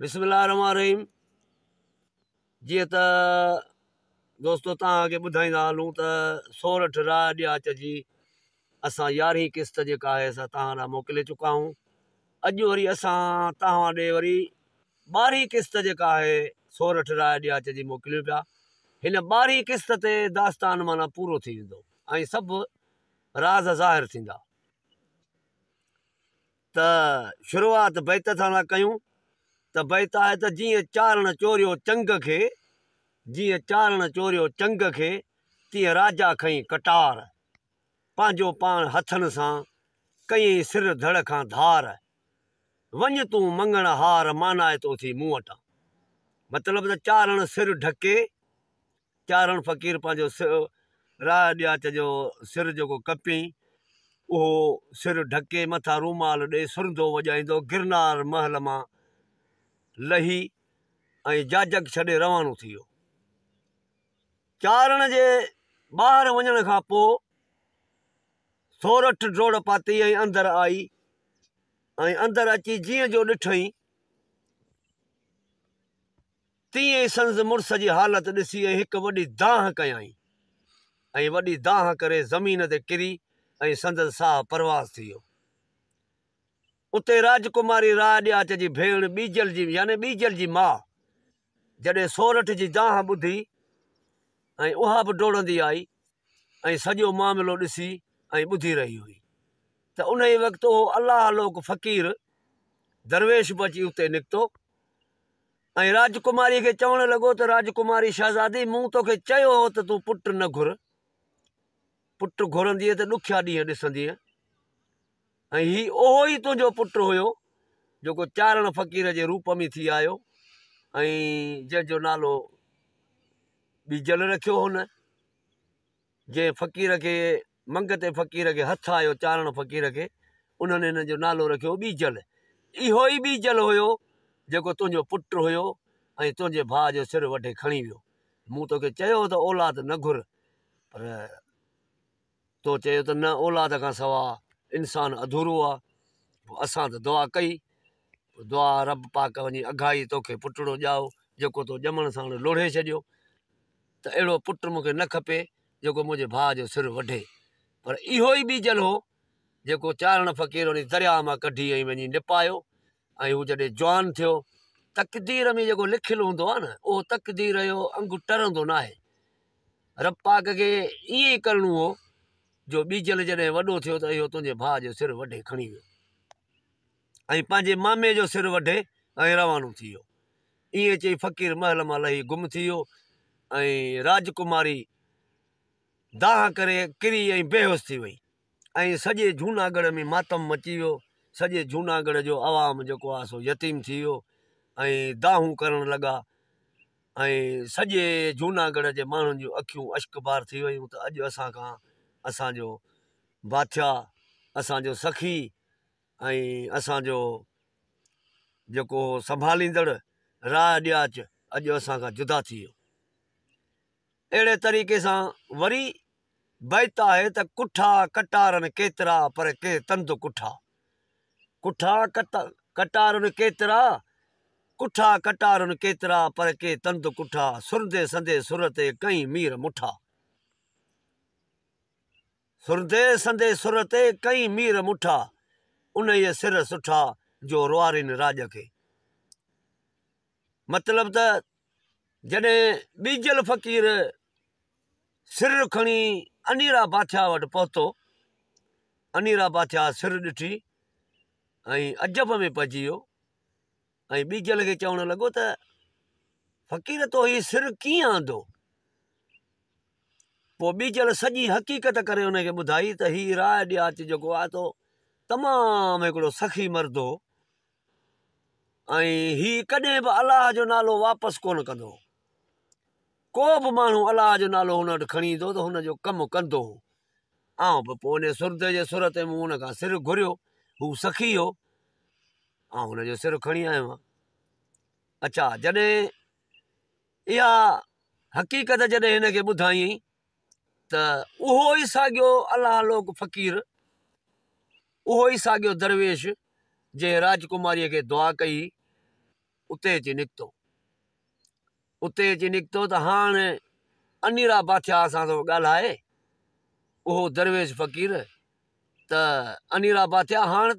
बिस्मिल्लाहिर्रहमानिर्रहीम जीअं त दोस्तो तव्हांखे ॿुधाईंदा हलूं त सोरहठि राह ॼाच जी किस्त जहाँ आहे मोकिले चुका हूँ अज वरी अस तव्हां वरी बारह किस्त जेका आहे सोरहठि राह ॼाच जी मोकिलियूं पिया किस्त ते दास्तान माना पूरो थी वेंदो ऐं राज़ ज़ाहिर थींदा त शुरूआति बैत सां कयूं तो भई है तो जी चारण चोरियो चंग खे जीअं चारण चोरियो चंग खे तीअं राजा खई कटार पंहिंजो पाण हथनि सां कयईं सिर धड़ का धार वञ तूं मंगण हार मानाए तो थी मूं वटां मतिलबु त चारण सिर ढके चारण फ़क़ीर पंहिंजो सिर राह सिर जो कपी उहो सिर ढके मथां रूमाल ॾे सुरंदो वॼाईंदो गिरनार महल मां लही ऐं झांजक छॾे रवानो थी वियो चारण जे ॿाहिरि वञण खां पोइ सोरठ डोड़ पाती ऐं अंदरि आई ऐं अंदरि अची जीअं जो ॾिठई तीअं ई संस मुड़ुस जी हालति ॾिसी ऐं हिकु वॾी दाह कयई ऐं वॾी दाह करे ज़मीन ते किरी ऐं संदसि साहु परवास थी वियो उत राजकुमारी राज अच भेण बीजल की यानी बीजल की माँ जॾहिं सोरठ जी दाह ॿुधी ऐं आई ऐं सॼो मामिलो ॾिसी ऐं रही हुई तो उन वक्त वो उहो अलाह लोक फ़क़ीर दरवेश बची अची उते निकितो ऐं राजकुमारी खे चवणु लॻो त राजकुमारी शहज़ादी मूं तोखे तू हो न घुर पुटु घुरंदीअ दुख्या ॾुखिया ॾींहं ॾिसंदीअ ऐं ओहो ई तुंहिंजो पुटु हुयो जेको चारण फ़क़ीर जे रूप में थी आयो जो नालो बीजल रखियो हुन जंहिं फ़क़ीर खे मंगते फ़क़ीर के हथ आयो चारण फ़क़ीर के उन्हनि इन जो नालो रखियो ॿीजल इहो ई ॿीजल हुयो जेको तुंहिंजो पुटु हुयो ऐं तुंहिंजे भाउ जो सिर वठी खणी वियो मूं तोखे औलाद न घुर पर तो चयो त न औलाद खां सवाइ इंसानु अधूरो आहे पोइ असां त दुआ कई दुआ रब पाक वञी अघाई तोखे पुटड़ो ॼाओ जेको तो ॼमण सां लोड़े छॾियो त अहिड़ो पुटु मूंखे न खपे जेको मुंहिंजे भाउ जो सिर वढे पर इहो ई बिजल हो जेको चारण फ़क़ीर फेर वञी दरिया मां कढी ऐं वञी निपायो ऐं हू जॾहिं जवान थियो तकदीर में जेको लिखियलु हूंदो आहे न उहो तकदीर जो अंगु टरंदो न आहे रब पाक खे ईअं ई करिणो हो जो बीजल जैसे वो थियो त इहो तुंहिंजे भाउ जो सिरु वढे खणी वियो ऐं मामे जो सिरु वढे रवानो थी वियो चई फ़क़ीर महल मां लही गुम थी वियो राजकुमारी दाह करे किरी बेहोश थी वई ऐं जूनागढ़ में मातम मची वो सजे जूनागढ़ जो आवाम जो सो यतीम थी वियो ऐं दाहूं करणु लॻा ऐं सॼे जूनागढ़ जे माण्हुनि जूं अखियूं अश्कबार थी वियूं त अॼु असां खां असांजो भाथिया असांजो सखी ऐं असांजो जेको संभालींदड़ु राज ॾियाच अॼु असांखां जुदा थी वियो अहिड़े तरीक़े सां वरी बैत आहे त कुठा कटारनि केतिरा पर के तंद कुठा कुठा कट कटारनि केतिरा कुठा कटारनि केतिरा पर के तंद कुठा सुरदे संदे सुर ते कई मीर मुठा सुरदे संदे सुर ते कई मीर मुठा उन जा सिर सुठा जो रुआरिन राज खे मतिलबु त जॾहिं बीजल फ़क़ीर सिर खणी अनीरा बाथिया वटि पहुतो अनीरा बाथिया सिर ॾिठी ऐं अजब में पइजी वियो ऐं बीजल खे चवणु लॻो त फ़क़ीर तो हीउ सिर कीअं आंदो पोइ ॿीचल सॼी हक़ीक़त करे हुनखे ॿुधाई त हीअ राय ॾिआ जेको आहे थो तमामु हिकिड़ो सखी मरदो हो ऐं हीअ कॾहिं बि अलाह जो नालो वापसि कोन कंदो को बि माण्हू अलाह जो नालो हुन वटि खणी ईंदो त हुनजो कमु कंदो हो ऐं पोइ उन सुरद जे सुर ते मूं हुनखां सिर घुरियो हू सखी हो ऐं हुनजो सिर खणी आयो आहियां अच्छा जॾहिं इहा हक़ीक़त जॾहिं हिनखे ॿुधाईं त उहो ई साॻियो लोक फ़क़ीर उहो ई साॻियो दरवेश जंहिं राजकुमारीअ के दुआ कई उते अची निकतो उते अची निकितो त हाँ अनीरा बाथिया सां थो ॻाल्हाए उहो दरवेश फ़क़ीर त अनीरा बाथिया हाणे